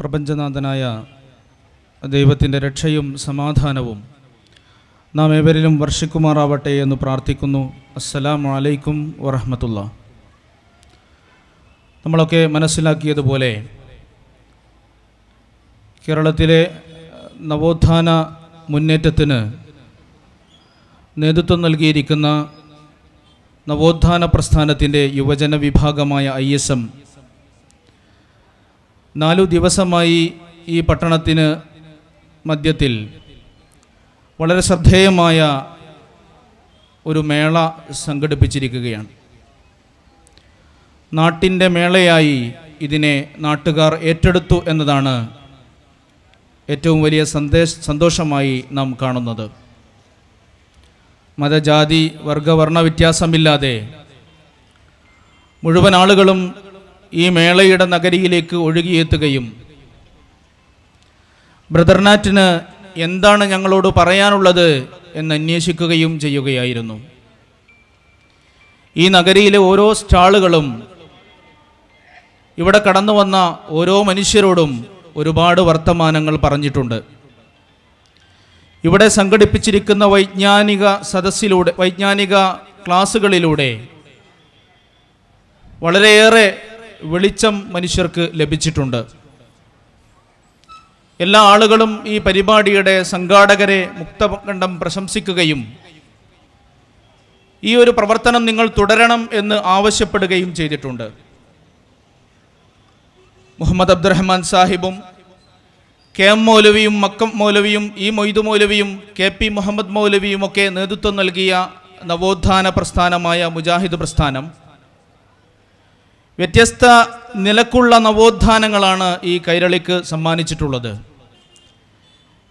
പ്രപഞ്ചനാഥനായ ദൈവത്തിൻ്റെ രക്ഷയും സമാധാനവും നാം ഏവരിലും വർഷിക്കുമാറാവട്ടെ എന്ന് പ്രാർത്ഥിക്കുന്നു അസ്സലാം വലൈക്കും വറഹമത്തുള്ള നമ്മളൊക്കെ മനസ്സിലാക്കിയതുപോലെ കേരളത്തിലെ നവോത്ഥാന മുന്നേറ്റത്തിന് നേതൃത്വം നൽകിയിരിക്കുന്ന നവോത്ഥാന പ്രസ്ഥാനത്തിൻ്റെ യുവജന വിഭാഗമായ ഐ എസ് എം നാലു ദിവസമായി ഈ പട്ടണത്തിന് മധ്യത്തിൽ വളരെ ശ്രദ്ധേയമായ ഒരു മേള സംഘടിപ്പിച്ചിരിക്കുകയാണ് നാട്ടിൻ്റെ മേളയായി ഇതിനെ നാട്ടുകാർ ഏറ്റെടുത്തു എന്നതാണ് ഏറ്റവും വലിയ സന്ദേശ സന്തോഷമായി നാം കാണുന്നത് മതജാതി വർഗവർണ്ണ വ്യത്യാസമില്ലാതെ മുഴുവൻ ആളുകളും ഈ മേളയുടെ നഗരിയിലേക്ക് ഒഴുകിയെത്തുകയും ബ്രദർനാറ്റിന് എന്താണ് ഞങ്ങളോട് പറയാനുള്ളത് എന്ന് അന്വേഷിക്കുകയും ചെയ്യുകയായിരുന്നു ഈ നഗരിയിലെ ഓരോ സ്റ്റാളുകളും ഇവിടെ കടന്നു വന്ന ഓരോ മനുഷ്യരോടും ഒരുപാട് വർത്തമാനങ്ങൾ പറഞ്ഞിട്ടുണ്ട് ഇവിടെ സംഘടിപ്പിച്ചിരിക്കുന്ന വൈജ്ഞാനിക സദസ്സിലൂടെ വൈജ്ഞാനിക ക്ലാസ്സുകളിലൂടെ വളരെയേറെ വെളിച്ചം മനുഷ്യർക്ക് ലഭിച്ചിട്ടുണ്ട് എല്ലാ ആളുകളും ഈ പരിപാടിയുടെ സംഘാടകരെ മുക്തകണ്ഠം പ്രശംസിക്കുകയും ഈ ഒരു പ്രവർത്തനം നിങ്ങൾ തുടരണം എന്ന് ആവശ്യപ്പെടുകയും ചെയ്തിട്ടുണ്ട് മുഹമ്മദ് അബ്ദുറഹ്മാൻ സാഹിബും കെ എം മൗലവിയും മക്കം മൗലവിയും ഇ മൊയ്തു മൗലവിയും കെ പി മുഹമ്മദ് മൗലവിയും ഒക്കെ നേതൃത്വം നൽകിയ നവോത്ഥാന പ്രസ്ഥാനമായ മുജാഹിദ് പ്രസ്ഥാനം വ്യത്യസ്ത നിലക്കുള്ള നവോത്ഥാനങ്ങളാണ് ഈ കൈരളിക്ക് സമ്മാനിച്ചിട്ടുള്ളത്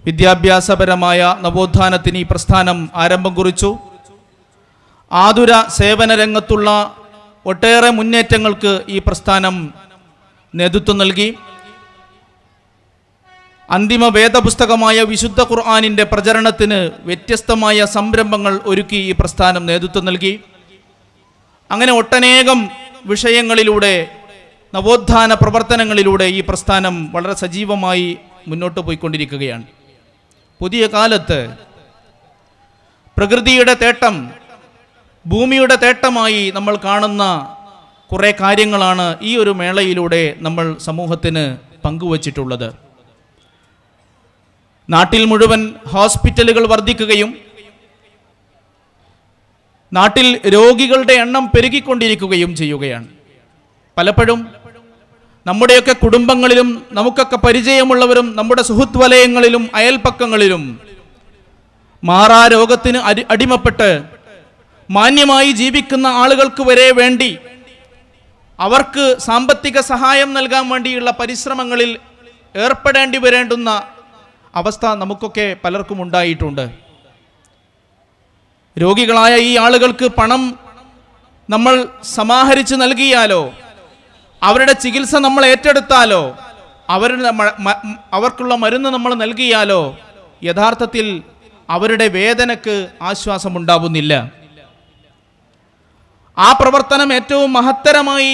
വിദ്യാഭ്യാസപരമായ നവോത്ഥാനത്തിന് ഈ പ്രസ്ഥാനം ആരംഭം കുറിച്ചു ആതുര സേവന രംഗത്തുള്ള ഒട്ടേറെ മുന്നേറ്റങ്ങൾക്ക് ഈ പ്രസ്ഥാനം നേതൃത്വം നൽകി അന്തിമ വേദപുസ്തകമായ വിശുദ്ധ ഖുർആാനിൻ്റെ പ്രചരണത്തിന് വ്യത്യസ്തമായ സംരംഭങ്ങൾ ഒരുക്കി ഈ പ്രസ്ഥാനം നേതൃത്വം നൽകി അങ്ങനെ ഒട്ടനേകം വിഷയങ്ങളിലൂടെ നവോത്ഥാന പ്രവർത്തനങ്ങളിലൂടെ ഈ പ്രസ്ഥാനം വളരെ സജീവമായി മുന്നോട്ട് പോയിക്കൊണ്ടിരിക്കുകയാണ് പുതിയ കാലത്ത് പ്രകൃതിയുടെ തേട്ടം ഭൂമിയുടെ തേട്ടമായി നമ്മൾ കാണുന്ന കുറേ കാര്യങ്ങളാണ് ഈ ഒരു മേളയിലൂടെ നമ്മൾ സമൂഹത്തിന് പങ്കുവച്ചിട്ടുള്ളത് നാട്ടിൽ മുഴുവൻ ഹോസ്പിറ്റലുകൾ വർദ്ധിക്കുകയും നാട്ടിൽ രോഗികളുടെ എണ്ണം പെരുകിക്കൊണ്ടിരിക്കുകയും ചെയ്യുകയാണ് പലപ്പോഴും നമ്മുടെയൊക്കെ കുടുംബങ്ങളിലും നമുക്കൊക്കെ പരിചയമുള്ളവരും നമ്മുടെ സുഹൃത്ത് വലയങ്ങളിലും അയൽപ്പക്കങ്ങളിലും മാറാ രോഗത്തിന് അടി അടിമപ്പെട്ട് മാന്യമായി ജീവിക്കുന്ന ആളുകൾക്ക് വരെ വേണ്ടി അവർക്ക് സാമ്പത്തിക സഹായം നൽകാൻ വേണ്ടിയുള്ള പരിശ്രമങ്ങളിൽ ഏർപ്പെടേണ്ടി വരേണ്ടുന്ന അവസ്ഥ നമുക്കൊക്കെ പലർക്കും ഉണ്ടായിട്ടുണ്ട് രോഗികളായ ഈ ആളുകൾക്ക് പണം നമ്മൾ സമാഹരിച്ച് നൽകിയാലോ അവരുടെ ചികിത്സ നമ്മൾ ഏറ്റെടുത്താലോ അവരുടെ അവർക്കുള്ള മരുന്ന് നമ്മൾ നൽകിയാലോ യഥാർത്ഥത്തിൽ അവരുടെ വേദനക്ക് ആശ്വാസമുണ്ടാവുന്നില്ല ആ പ്രവർത്തനം ഏറ്റവും മഹത്തരമായി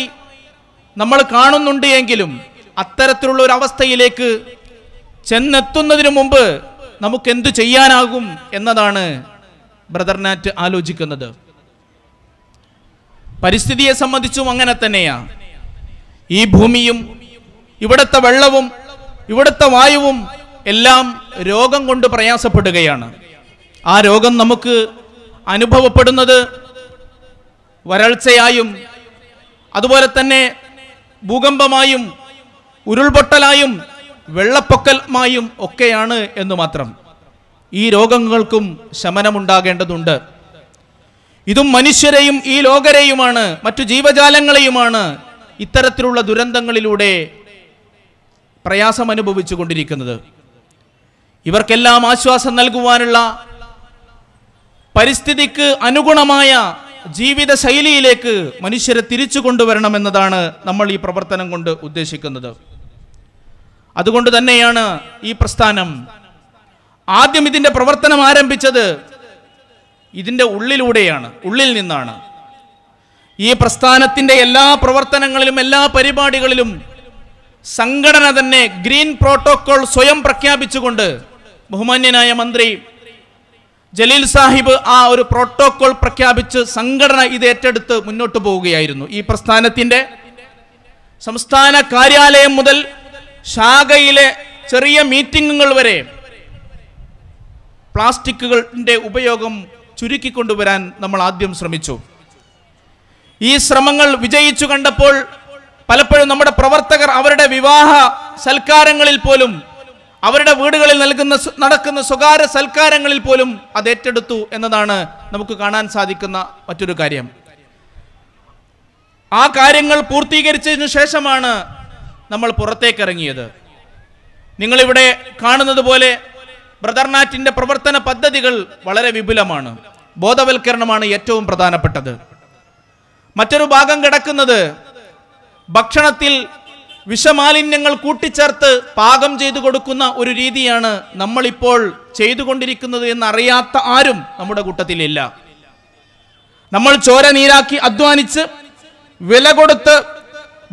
നമ്മൾ കാണുന്നുണ്ട് എങ്കിലും അത്തരത്തിലുള്ള ഒരു അവസ്ഥയിലേക്ക് ചെന്നെത്തുന്നതിനു മുമ്പ് നമുക്ക് എന്തു ചെയ്യാനാകും എന്നതാണ് ബ്രദർനാറ്റ് ആലോചിക്കുന്നത് പരിസ്ഥിതിയെ സംബന്ധിച്ചും അങ്ങനെ തന്നെയാ ഈ ഭൂമിയും ഇവിടുത്തെ വെള്ളവും ഇവിടുത്തെ വായുവും എല്ലാം രോഗം കൊണ്ട് പ്രയാസപ്പെടുകയാണ് ആ രോഗം നമുക്ക് അനുഭവപ്പെടുന്നത് വരൾച്ചയായും അതുപോലെ തന്നെ ഭൂകമ്പമായും ഉരുൾപൊട്ടലായും വെള്ളപ്പൊക്കമായും ഒക്കെയാണ് എന്ന് മാത്രം ഈ രോഗങ്ങൾക്കും ശമനമുണ്ടാകേണ്ടതുണ്ട് ഇതും മനുഷ്യരെയും ഈ ലോകരെയുമാണ് മറ്റു ജീവജാലങ്ങളെയുമാണ് ഇത്തരത്തിലുള്ള ദുരന്തങ്ങളിലൂടെ പ്രയാസം കൊണ്ടിരിക്കുന്നത് ഇവർക്കെല്ലാം ആശ്വാസം നൽകുവാനുള്ള പരിസ്ഥിതിക്ക് അനുഗുണമായ ജീവിത ശൈലിയിലേക്ക് മനുഷ്യരെ തിരിച്ചു കൊണ്ടുവരണമെന്നതാണ് നമ്മൾ ഈ പ്രവർത്തനം കൊണ്ട് ഉദ്ദേശിക്കുന്നത് അതുകൊണ്ട് തന്നെയാണ് ഈ പ്രസ്ഥാനം ആദ്യം ഇതിൻ്റെ പ്രവർത്തനം ആരംഭിച്ചത് ഇതിൻ്റെ ഉള്ളിലൂടെയാണ് ഉള്ളിൽ നിന്നാണ് ഈ പ്രസ്ഥാനത്തിൻ്റെ എല്ലാ പ്രവർത്തനങ്ങളിലും എല്ലാ പരിപാടികളിലും സംഘടന തന്നെ ഗ്രീൻ പ്രോട്ടോകോൾ സ്വയം പ്രഖ്യാപിച്ചുകൊണ്ട് ബഹുമാന്യനായ മന്ത്രി ജലീൽ സാഹിബ് ആ ഒരു പ്രോട്ടോകോൾ പ്രഖ്യാപിച്ച് സംഘടന ഇത് ഏറ്റെടുത്ത് മുന്നോട്ട് പോവുകയായിരുന്നു ഈ പ്രസ്ഥാനത്തിൻ്റെ സംസ്ഥാന കാര്യാലയം മുതൽ ശാഖയിലെ ചെറിയ മീറ്റിങ്ങുകൾ വരെ പ്ലാസ്റ്റിക്കുകളുടെ ഉപയോഗം ചുരുക്കിക്കൊണ്ടുവരാൻ നമ്മൾ ആദ്യം ശ്രമിച്ചു ഈ ശ്രമങ്ങൾ വിജയിച്ചു കണ്ടപ്പോൾ പലപ്പോഴും നമ്മുടെ പ്രവർത്തകർ അവരുടെ വിവാഹ സൽക്കാരങ്ങളിൽ പോലും അവരുടെ വീടുകളിൽ നൽകുന്ന നടക്കുന്ന സ്വകാര്യ സൽക്കാരങ്ങളിൽ പോലും അത് ഏറ്റെടുത്തു എന്നതാണ് നമുക്ക് കാണാൻ സാധിക്കുന്ന മറ്റൊരു കാര്യം ആ കാര്യങ്ങൾ പൂർത്തീകരിച്ചതിനു ശേഷമാണ് നമ്മൾ പുറത്തേക്കിറങ്ങിയത് നിങ്ങളിവിടെ കാണുന്നത് പോലെ ബ്രദർനാറ്റിൻ്റെ പ്രവർത്തന പദ്ധതികൾ വളരെ വിപുലമാണ് ബോധവൽക്കരണമാണ് ഏറ്റവും പ്രധാനപ്പെട്ടത് മറ്റൊരു ഭാഗം കിടക്കുന്നത് ഭക്ഷണത്തിൽ വിഷമാലിന്യങ്ങൾ കൂട്ടിച്ചേർത്ത് പാകം ചെയ്തു കൊടുക്കുന്ന ഒരു രീതിയാണ് നമ്മളിപ്പോൾ ചെയ്തുകൊണ്ടിരിക്കുന്നത് എന്നറിയാത്ത ആരും നമ്മുടെ കൂട്ടത്തിലില്ല നമ്മൾ ചോര നീരാക്കി അധ്വാനിച്ച് വില കൊടുത്ത്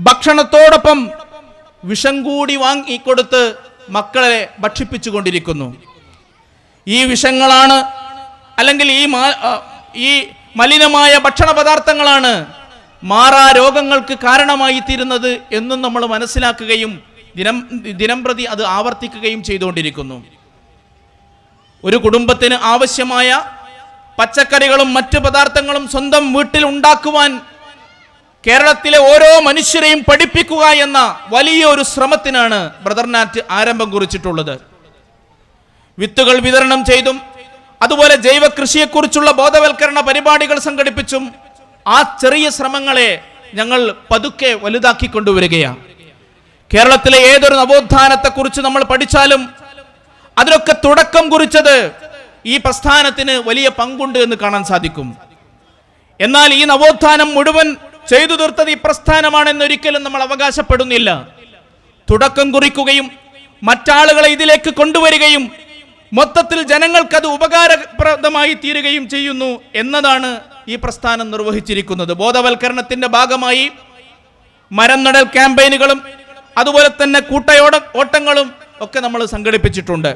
ഭക്ഷണത്തോടൊപ്പം വിഷം കൂടി വാങ്ങിക്കൊടുത്ത് മക്കളെ കൊണ്ടിരിക്കുന്നു ഈ വിഷങ്ങളാണ് അല്ലെങ്കിൽ ഈ ഈ മലിനമായ ഭക്ഷണ പദാർത്ഥങ്ങളാണ് മാറാ രോഗങ്ങൾക്ക് കാരണമായി തീരുന്നത് എന്നും നമ്മൾ മനസ്സിലാക്കുകയും ദിനം ദിനം പ്രതി അത് ആവർത്തിക്കുകയും ചെയ്തുകൊണ്ടിരിക്കുന്നു ഒരു കുടുംബത്തിന് ആവശ്യമായ പച്ചക്കറികളും മറ്റു പദാർത്ഥങ്ങളും സ്വന്തം വീട്ടിൽ ഉണ്ടാക്കുവാൻ കേരളത്തിലെ ഓരോ മനുഷ്യരെയും പഠിപ്പിക്കുക എന്ന വലിയൊരു ശ്രമത്തിനാണ് ബ്രദർനാറ്റ് ആരംഭം കുറിച്ചിട്ടുള്ളത് വിത്തുകൾ വിതരണം ചെയ്തും അതുപോലെ ജൈവ കൃഷിയെക്കുറിച്ചുള്ള ബോധവൽക്കരണ പരിപാടികൾ സംഘടിപ്പിച്ചും ആ ചെറിയ ശ്രമങ്ങളെ ഞങ്ങൾ പതുക്കെ വലുതാക്കി കൊണ്ടുവരികയാണ് കേരളത്തിലെ ഏതൊരു നവോത്ഥാനത്തെക്കുറിച്ച് നമ്മൾ പഠിച്ചാലും അതിനൊക്കെ തുടക്കം കുറിച്ചത് ഈ പ്രസ്ഥാനത്തിന് വലിയ പങ്കുണ്ട് എന്ന് കാണാൻ സാധിക്കും എന്നാൽ ഈ നവോത്ഥാനം മുഴുവൻ ചെയ്തു തീർത്തത് ഈ പ്രസ്ഥാനമാണെന്നൊരിക്കലും ഒരിക്കലും നമ്മൾ അവകാശപ്പെടുന്നില്ല തുടക്കം കുറിക്കുകയും മറ്റാളുകളെ ഇതിലേക്ക് കൊണ്ടുവരികയും മൊത്തത്തിൽ ജനങ്ങൾക്കത് ഉപകാരപ്രദമായി തീരുകയും ചെയ്യുന്നു എന്നതാണ് ഈ പ്രസ്ഥാനം നിർവഹിച്ചിരിക്കുന്നത് ബോധവൽക്കരണത്തിന്റെ ഭാഗമായി മരം നടൽ ക്യാമ്പയിനുകളും അതുപോലെ തന്നെ കൂട്ടയോട ഓട്ടങ്ങളും ഒക്കെ നമ്മൾ സംഘടിപ്പിച്ചിട്ടുണ്ട്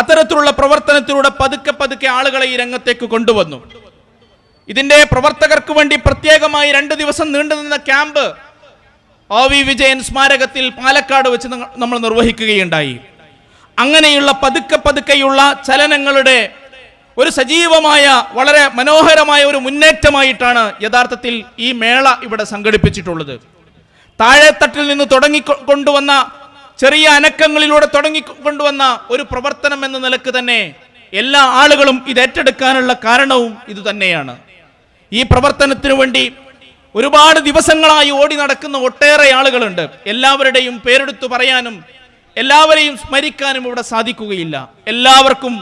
അത്തരത്തിലുള്ള പ്രവർത്തനത്തിലൂടെ പതുക്കെ പതുക്കെ ആളുകളെ ഈ രംഗത്തേക്ക് കൊണ്ടുവന്നു ഇതിന്റെ പ്രവർത്തകർക്ക് വേണ്ടി പ്രത്യേകമായി രണ്ട് ദിവസം നീണ്ടുനിന്ന ക്യാമ്പ് ഒ വി വിജയൻ സ്മാരകത്തിൽ പാലക്കാട് വെച്ച് നമ്മൾ നിർവഹിക്കുകയുണ്ടായി അങ്ങനെയുള്ള പതുക്കെ പതുക്കെയുള്ള ചലനങ്ങളുടെ ഒരു സജീവമായ വളരെ മനോഹരമായ ഒരു മുന്നേറ്റമായിട്ടാണ് യഥാർത്ഥത്തിൽ ഈ മേള ഇവിടെ സംഘടിപ്പിച്ചിട്ടുള്ളത് താഴെത്തട്ടിൽ നിന്ന് തുടങ്ങിക്കൊണ്ടുവന്ന ചെറിയ അനക്കങ്ങളിലൂടെ തുടങ്ങിക്കൊണ്ടുവന്ന ഒരു പ്രവർത്തനം എന്ന നിലക്ക് തന്നെ എല്ലാ ആളുകളും ഇത് ഏറ്റെടുക്കാനുള്ള കാരണവും ഇത് തന്നെയാണ് ഈ പ്രവർത്തനത്തിനു വേണ്ടി ഒരുപാട് ദിവസങ്ങളായി ഓടി നടക്കുന്ന ഒട്ടേറെ ആളുകളുണ്ട് എല്ലാവരുടെയും പേരെടുത്തു പറയാനും എല്ലാവരെയും സ്മരിക്കാനും ഇവിടെ സാധിക്കുകയില്ല എല്ലാവർക്കും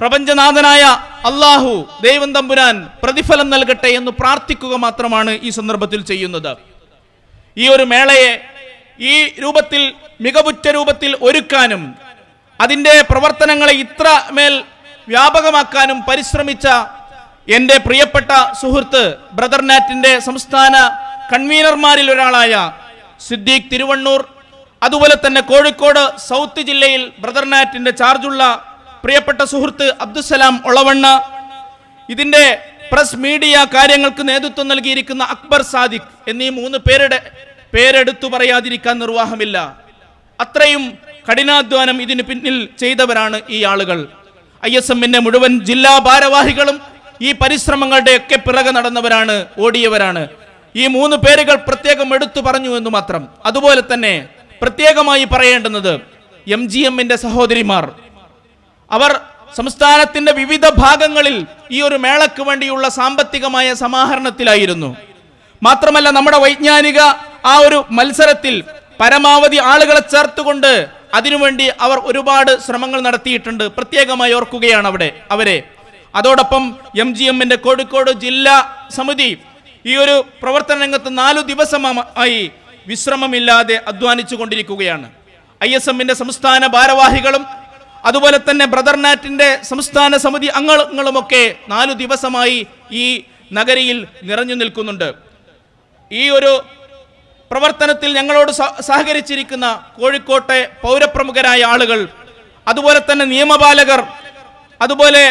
പ്രപഞ്ചനാഥനായ അള്ളാഹു ദൈവം തമ്പുരാൻ പ്രതിഫലം നൽകട്ടെ എന്ന് പ്രാർത്ഥിക്കുക മാത്രമാണ് ഈ സന്ദർഭത്തിൽ ചെയ്യുന്നത് ഈ ഒരു മേളയെ ഈ രൂപത്തിൽ മികവുറ്റ രൂപത്തിൽ ഒരുക്കാനും അതിൻ്റെ പ്രവർത്തനങ്ങളെ ഇത്ര മേൽ വ്യാപകമാക്കാനും പരിശ്രമിച്ച എൻ്റെ പ്രിയപ്പെട്ട സുഹൃത്ത് ബ്രദർ നാറ്റിൻ്റെ സംസ്ഥാന കൺവീനർമാരിൽ ഒരാളായ സിദ്ദീഖ് തിരുവണ്ണൂർ അതുപോലെ തന്നെ കോഴിക്കോട് സൗത്ത് ജില്ലയിൽ നാറ്റിന്റെ ചാർജുള്ള പ്രിയപ്പെട്ട സുഹൃത്ത് അബ്ദുസലാം ഒളവണ്ണ ഇതിന്റെ പ്രസ് മീഡിയ കാര്യങ്ങൾക്ക് നേതൃത്വം നൽകിയിരിക്കുന്ന അക്ബർ സാദിഖ് എന്നീ മൂന്ന് പേരുടെ പേരെടുത്തു പറയാതിരിക്കാൻ നിർവാഹമില്ല അത്രയും കഠിനാധ്വാനം ഇതിന് പിന്നിൽ ചെയ്തവരാണ് ഈ ആളുകൾ ഐ എസ് എമ്മിന്റെ മുഴുവൻ ജില്ലാ ഭാരവാഹികളും ഈ പരിശ്രമങ്ങളുടെയൊക്കെ പിറകെ നടന്നവരാണ് ഓടിയവരാണ് ഈ മൂന്ന് പേരുകൾ പ്രത്യേകം എടുത്തു പറഞ്ഞു എന്ന് മാത്രം അതുപോലെ തന്നെ പ്രത്യേകമായി പറയേണ്ടുന്നത് എം ജി എമ്മിന്റെ സഹോദരിമാർ അവർ സംസ്ഥാനത്തിന്റെ വിവിധ ഭാഗങ്ങളിൽ ഈ ഒരു മേളക്ക് വേണ്ടിയുള്ള സാമ്പത്തികമായ സമാഹരണത്തിലായിരുന്നു മാത്രമല്ല നമ്മുടെ വൈജ്ഞാനിക ആ ഒരു മത്സരത്തിൽ പരമാവധി ആളുകളെ ചേർത്തുകൊണ്ട് അതിനുവേണ്ടി അവർ ഒരുപാട് ശ്രമങ്ങൾ നടത്തിയിട്ടുണ്ട് പ്രത്യേകമായി ഓർക്കുകയാണ് അവിടെ അവരെ അതോടൊപ്പം എം ജി എമ്മിന്റെ കോഴിക്കോട് ജില്ലാ സമിതി ഈ ഒരു പ്രവർത്തന രംഗത്ത് നാലു ദിവസമായി വിശ്രമമില്ലാതെ അധ്വാനിച്ചു കൊണ്ടിരിക്കുകയാണ് ഐ എസ് എമ്മിന്റെ സംസ്ഥാന ഭാരവാഹികളും അതുപോലെ തന്നെ നാറ്റിന്റെ സംസ്ഥാന സമിതി അംഗങ്ങളുമൊക്കെ നാലു ദിവസമായി ഈ നഗരിയിൽ നിറഞ്ഞു നിൽക്കുന്നുണ്ട് ഈ ഒരു പ്രവർത്തനത്തിൽ ഞങ്ങളോട് സഹകരിച്ചിരിക്കുന്ന കോഴിക്കോട്ടെ പൗരപ്രമുഖരായ ആളുകൾ അതുപോലെ തന്നെ നിയമപാലകർ അതുപോലെ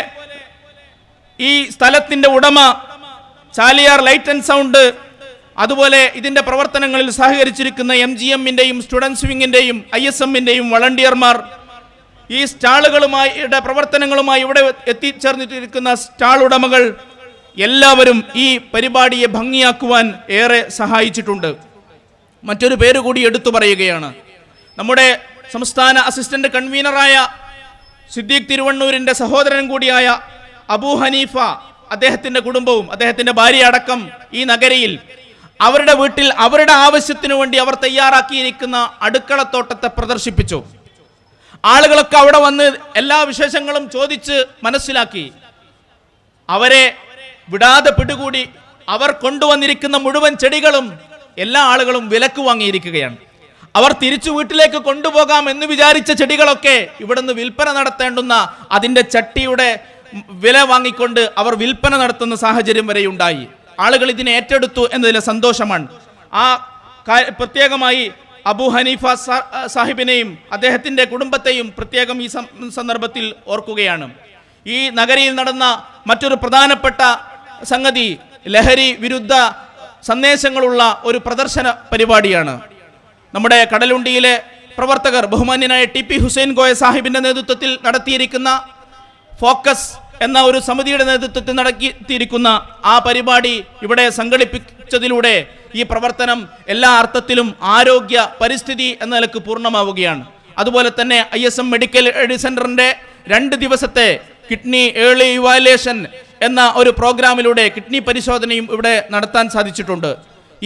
ഈ സ്ഥലത്തിന്റെ ഉടമ ചാലിയാർ ലൈറ്റ് ആൻഡ് സൗണ്ട് അതുപോലെ ഇതിൻ്റെ പ്രവർത്തനങ്ങളിൽ സഹകരിച്ചിരിക്കുന്ന എം ജി എമ്മിൻ്റെയും സ്റ്റുഡൻസ് വിങ്ങിൻ്റെയും ഐ എസ് എമ്മിൻ്റെയും വളണ്ടിയർമാർ ഈ സ്റ്റാളുകളുമായി പ്രവർത്തനങ്ങളുമായി ഇവിടെ എത്തിച്ചേർന്നിട്ടിരിക്കുന്ന സ്റ്റാൾ ഉടമകൾ എല്ലാവരും ഈ പരിപാടിയെ ഭംഗിയാക്കുവാൻ ഏറെ സഹായിച്ചിട്ടുണ്ട് മറ്റൊരു പേര് കൂടി എടുത്തു പറയുകയാണ് നമ്മുടെ സംസ്ഥാന അസിസ്റ്റന്റ് കൺവീനറായ സിദ്ദീഖ് തിരുവണ്ണൂരിൻ്റെ സഹോദരൻ കൂടിയായ അബൂ ഹനീഫ അദ്ദേഹത്തിൻ്റെ കുടുംബവും അദ്ദേഹത്തിൻ്റെ ഭാര്യ അടക്കം ഈ നഗരയിൽ അവരുടെ വീട്ടിൽ അവരുടെ ആവശ്യത്തിനു വേണ്ടി അവർ തയ്യാറാക്കിയിരിക്കുന്ന അടുക്കളത്തോട്ടത്തെ പ്രദർശിപ്പിച്ചു ആളുകളൊക്കെ അവിടെ വന്ന് എല്ലാ വിശേഷങ്ങളും ചോദിച്ച് മനസ്സിലാക്കി അവരെ വിടാതെ പിടികൂടി അവർ കൊണ്ടുവന്നിരിക്കുന്ന മുഴുവൻ ചെടികളും എല്ലാ ആളുകളും വിലക്ക് വാങ്ങിയിരിക്കുകയാണ് അവർ തിരിച്ചു വീട്ടിലേക്ക് കൊണ്ടുപോകാം എന്ന് വിചാരിച്ച ചെടികളൊക്കെ ഇവിടുന്ന് വിൽപ്പന നടത്തേണ്ടുന്ന അതിൻ്റെ ചട്ടിയുടെ വില വാങ്ങിക്കൊണ്ട് അവർ വിൽപ്പന നടത്തുന്ന സാഹചര്യം വരെയുണ്ടായി ആളുകൾ ഇതിനെ ഏറ്റെടുത്തു എന്നതിലെ സന്തോഷമാണ് ആ പ്രത്യേകമായി അബു ഹനീഫ സാഹിബിനെയും അദ്ദേഹത്തിൻ്റെ കുടുംബത്തെയും പ്രത്യേകം ഈ സന്ദർഭത്തിൽ ഓർക്കുകയാണ് ഈ നഗരിയിൽ നടന്ന മറ്റൊരു പ്രധാനപ്പെട്ട സംഗതി ലഹരി വിരുദ്ധ സന്ദേശങ്ങളുള്ള ഒരു പ്രദർശന പരിപാടിയാണ് നമ്മുടെ കടലുണ്ടിയിലെ പ്രവർത്തകർ ബഹുമാന്യനായ ടി പി ഹുസൈൻ ഗോയ സാഹിബിൻ്റെ നേതൃത്വത്തിൽ നടത്തിയിരിക്കുന്ന ഫോക്കസ് എന്ന ഒരു സമിതിയുടെ നേതൃത്വത്തിൽ നടത്തിയിരിക്കുന്ന ആ പരിപാടി ഇവിടെ സംഘടിപ്പിച്ചതിലൂടെ ഈ പ്രവർത്തനം എല്ലാ അർത്ഥത്തിലും ആരോഗ്യ പരിസ്ഥിതി എന്ന നിലക്ക് പൂർണ്ണമാവുകയാണ് അതുപോലെ തന്നെ I S M medical aid സെന്ററിന്റെ രണ്ട് ദിവസത്തെ കിഡ്നി ഏളി ഇവാലുവേഷൻ എന്ന ഒരു പ്രോഗ്രാമിലൂടെ കിഡ്നി പരിശോധനയും ഇവിടെ നടത്താൻ സാധിച്ചിട്ടുണ്ട്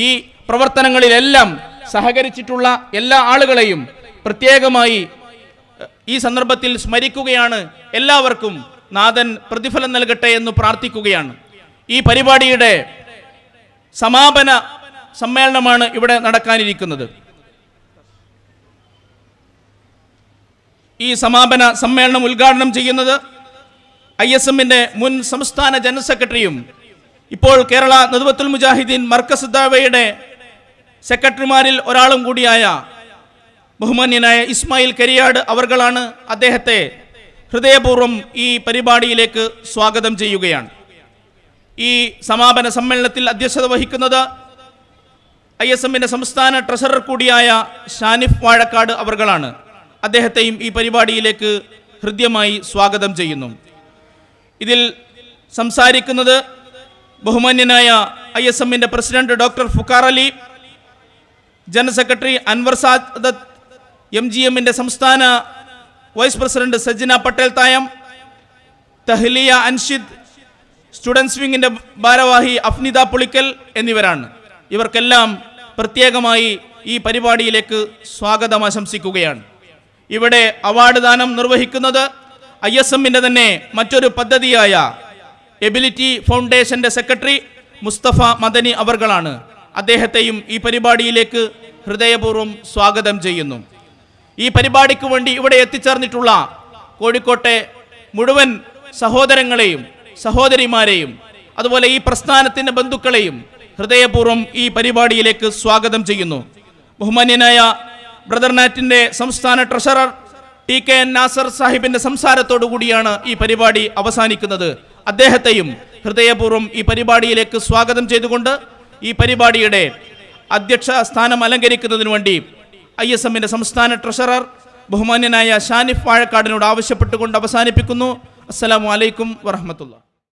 ഈ പ്രവർത്തനങ്ങളിലെല്ലാം സഹകരിച്ചിട്ടുള്ള എല്ലാ ആളുകളെയും പ്രത്യേകമായി ഈ സന്ദർഭത്തിൽ സ്മരിക്കുകയാണ് എല്ലാവർക്കും നാഥൻ പ്രതിഫലം നൽകട്ടെ എന്ന് പ്രാർത്ഥിക്കുകയാണ് ഈ പരിപാടിയുടെ സമാപന സമ്മേളനമാണ് ഇവിടെ നടക്കാനിരിക്കുന്നത് ഈ സമാപന സമ്മേളനം ഉദ്ഘാടനം ചെയ്യുന്നത് ഐ എസ് എമ്മിന്റെ മുൻ സംസ്ഥാന ജനറൽ സെക്രട്ടറിയും ഇപ്പോൾ കേരള നദുവത്തുൽ മുജാഹിദ്ദീൻ മർക്കസ് ദാവയുടെ സെക്രട്ടറിമാരിൽ ഒരാളും കൂടിയായ ബഹുമാന്യനായ ഇസ്മായിൽ കരിയാട് അവർകളാണ് അദ്ദേഹത്തെ ഹൃദയപൂർവ്വം ഈ പരിപാടിയിലേക്ക് സ്വാഗതം ചെയ്യുകയാണ് ഈ സമാപന സമ്മേളനത്തിൽ അധ്യക്ഷത വഹിക്കുന്നത് ഐ എസ് എമ്മിൻ്റെ സംസ്ഥാന ട്രഷറർ കൂടിയായ ഷാനിഫ് വാഴക്കാട് അവർകളാണ് അദ്ദേഹത്തെയും ഈ പരിപാടിയിലേക്ക് ഹൃദ്യമായി സ്വാഗതം ചെയ്യുന്നു ഇതിൽ സംസാരിക്കുന്നത് ബഹുമാന്യനായ ഐ എസ് എമ്മിൻ്റെ president doctor Fukkar Ali general secretary Anwar Sadath M G എമ്മിൻ്റെ സംസ്ഥാന വൈസ് പ്രസിഡന്റ് സജ്ജന പട്ടേൽ തായം തഹ്ലിയ അൻഷിദ് സ്റ്റുഡൻസ് വിങ്ങിന്റെ ഭാരവാഹി അഫ്നിത പുളിക്കൽ എന്നിവരാണ് ഇവർക്കെല്ലാം പ്രത്യേകമായി ഈ പരിപാടിയിലേക്ക് സ്വാഗതം ആശംസിക്കുകയാണ് ഇവിടെ അവാർഡ് ദാനം നിർവഹിക്കുന്നത് ഐ എസ് എമ്മിന്റെ തന്നെ മറ്റൊരു പദ്ധതിയായ എബിലിറ്റി ഫൗണ്ടേഷന്റെ സെക്രട്ടറി മുസ്തഫ മദനി അവർകളാണ് അദ്ദേഹത്തെയും ഈ പരിപാടിയിലേക്ക് ഹൃദയപൂർവ്വം സ്വാഗതം ചെയ്യുന്നു ഈ പരിപാടിക്ക് വേണ്ടി ഇവിടെ എത്തിച്ചേർന്നിട്ടുള്ള കോഴിക്കോട്ടെ മുഴുവൻ സഹോദരങ്ങളെയും സഹോദരിമാരെയും അതുപോലെ ഈ പ്രസ്ഥാനത്തിൻ്റെ ബന്ധുക്കളെയും ഹൃദയപൂർവ്വം ഈ പരിപാടിയിലേക്ക് സ്വാഗതം ചെയ്യുന്നു ബഹുമാന്യനായ നാറ്റിൻ്റെ സംസ്ഥാന treasurer T K N Nasar സാഹിബിൻ്റെ സംസാരത്തോടു കൂടിയാണ് ഈ പരിപാടി അവസാനിക്കുന്നത് അദ്ദേഹത്തെയും ഹൃദയപൂർവ്വം ഈ പരിപാടിയിലേക്ക് സ്വാഗതം ചെയ്തുകൊണ്ട് ഈ പരിപാടിയുടെ അധ്യക്ഷ സ്ഥാനം അലങ്കരിക്കുന്നതിന് വേണ്ടി ഐ എസ് എമ്മിൻ്റെ സംസ്ഥാന ട്രഷറർ ബഹുമാന്യനായ ഷാനിഫ് വാഴക്കാടിനോട് ആവശ്യപ്പെട്ടുകൊണ്ട് അവസാനിപ്പിക്കുന്നു അസ്സലാമു അലൈക്കും വറഹമത്തുള്ള